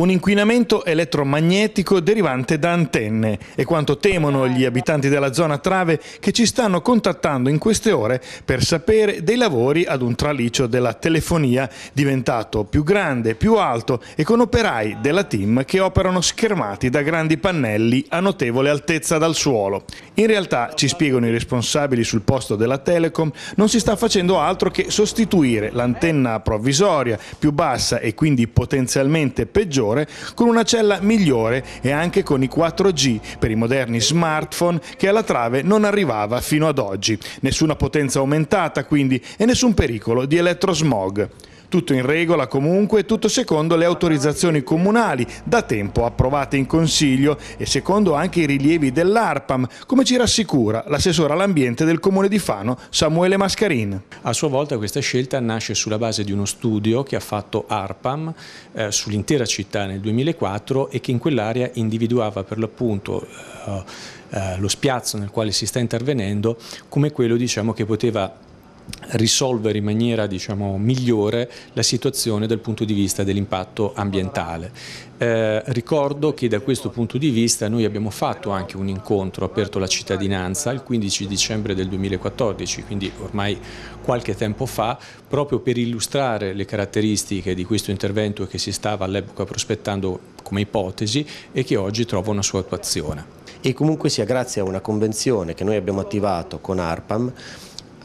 un inquinamento elettromagnetico derivante da antenne. È quanto temono gli abitanti della zona Trave che ci stanno contattando in queste ore per sapere dei lavori ad un traliccio della telefonia diventato più grande, più alto e con operai della team che operano schermati da grandi pannelli a notevole altezza dal suolo. In realtà, ci spiegano i responsabili sul posto della Telecom, non si sta facendo altro che sostituire l'antenna provvisoria più bassa e quindi potenzialmente peggiore superiore, con una cella migliore e anche con i 4G per i moderni smartphone che alla trave non arrivava fino ad oggi. Nessuna potenza aumentata quindi e nessun pericolo di elettrosmog. Tutto in regola comunque, tutto secondo le autorizzazioni comunali da tempo approvate in Consiglio e secondo anche i rilievi dell'ARPAM, come ci rassicura l'assessore all'ambiente del Comune di Fano, Samuele Mascarin. A sua volta questa scelta nasce sulla base di uno studio che ha fatto ARPAM eh, sull'intera città nel 2004 e che in quell'area individuava per l'appunto eh, eh, lo spiazzo nel quale si sta intervenendo come quello diciamo, che poteva risolvere in maniera diciamo, migliore la situazione dal punto di vista dell'impatto ambientale. Eh, ricordo che da questo punto di vista noi abbiamo fatto anche un incontro aperto alla cittadinanza il 15 dicembre del 2014, quindi ormai qualche tempo fa, proprio per illustrare le caratteristiche di questo intervento che si stava all'epoca prospettando come ipotesi e che oggi trova una sua attuazione. E comunque sia grazie a una convenzione che noi abbiamo attivato con ARPAM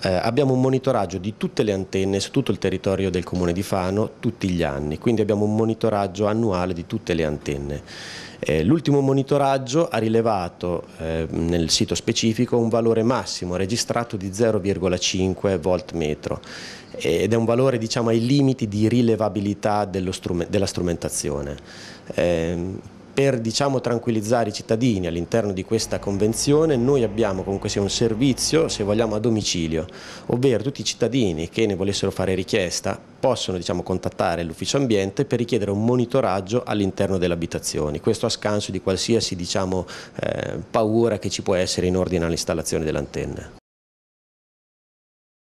eh, abbiamo un monitoraggio di tutte le antenne su tutto il territorio del comune di Fano tutti gli anni, quindi abbiamo un monitoraggio annuale di tutte le antenne. Eh, L'ultimo monitoraggio ha rilevato eh, nel sito specifico un valore massimo registrato di 0,5 volt metro eh, ed è un valore diciamo, ai limiti di rilevabilità della strumentazione. Ehm, per diciamo, tranquillizzare i cittadini all'interno di questa convenzione noi abbiamo comunque sia un servizio se vogliamo a domicilio, ovvero tutti i cittadini che ne volessero fare richiesta possono diciamo, contattare l'ufficio ambiente per richiedere un monitoraggio all'interno delle abitazioni, questo a scanso di qualsiasi diciamo, eh, paura che ci può essere in ordine all'installazione dell'antenna.